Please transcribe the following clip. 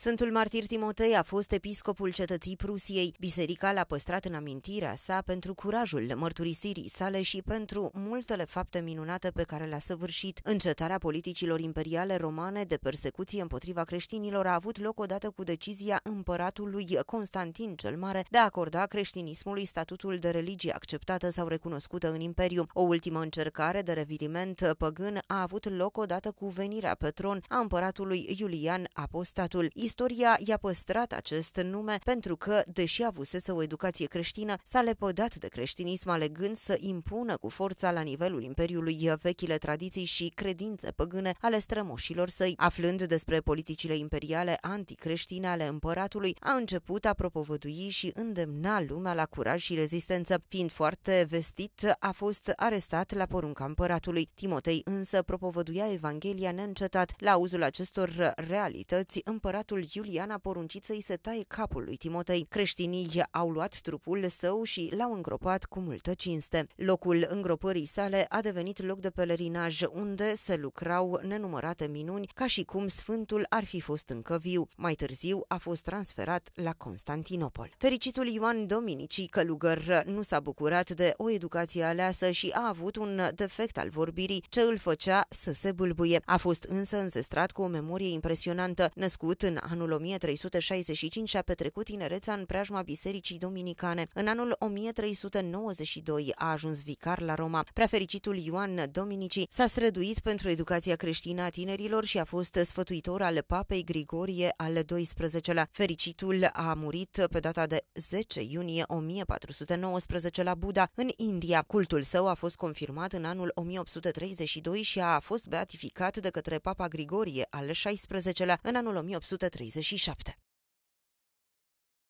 Sfântul Martir Timotei a fost episcopul cetății Prusiei. Biserica l-a păstrat în amintirea sa pentru curajul mărturisirii sale și pentru multele fapte minunate pe care le-a săvârșit. Încetarea politicilor imperiale romane de persecuție împotriva creștinilor a avut loc odată cu decizia împăratului Constantin cel Mare de a acorda creștinismului statutul de religie acceptată sau recunoscută în imperiu. O ultimă încercare de reviriment păgân a avut loc odată cu venirea pe tron a împăratului Iulian Apostatul. Istoria i-a păstrat acest nume pentru că, deși avusese o educație creștină, s-a lepădat de creștinism alegând să impună cu forța la nivelul Imperiului vechile tradiții și credințe păgâne ale strămoșilor săi. Aflând despre politicile imperiale anticreștine ale împăratului, a început a propovădui și îndemna lumea la curaj și rezistență. Fiind foarte vestit, a fost arestat la porunca împăratului. Timotei însă propovăduia Evanghelia neîncetat. La auzul acestor realități, împăratul împăratul Iulian a poruncit să-i se taie capul lui Timotei. Creștinii au luat trupul său și l-au îngropat cu multă cinste. Locul îngropării sale a devenit loc de pelerinaj, unde se lucrau nenumărate minuni, ca și cum sfântul ar fi fost încă viu. Mai târziu a fost transferat la Constantinopol. Fericitul Ioan Dominici Călugăr nu s-a bucurat de o educație aleasă și a avut un defect al vorbirii ce îl făcea să se bâlbuie. A fost însă înzestrat cu o memorie impresionantă. Născut în Anul 1365 și-a petrecut tinereța în preajma Bisericii Dominicane. În anul 1392 a ajuns vicar la Roma. Preafericitul Ioan Dominici s-a străduit pentru educația creștină a tinerilor și a fost sfătuitor al papei Grigorie al XII-lea. Fericitul a murit pe data de 10 iunie 1419 la Buda, în India. Cultul său a fost confirmat în anul 1832 și a fost beatificat de către papa Grigorie al XVI-lea în anul 1832. 37.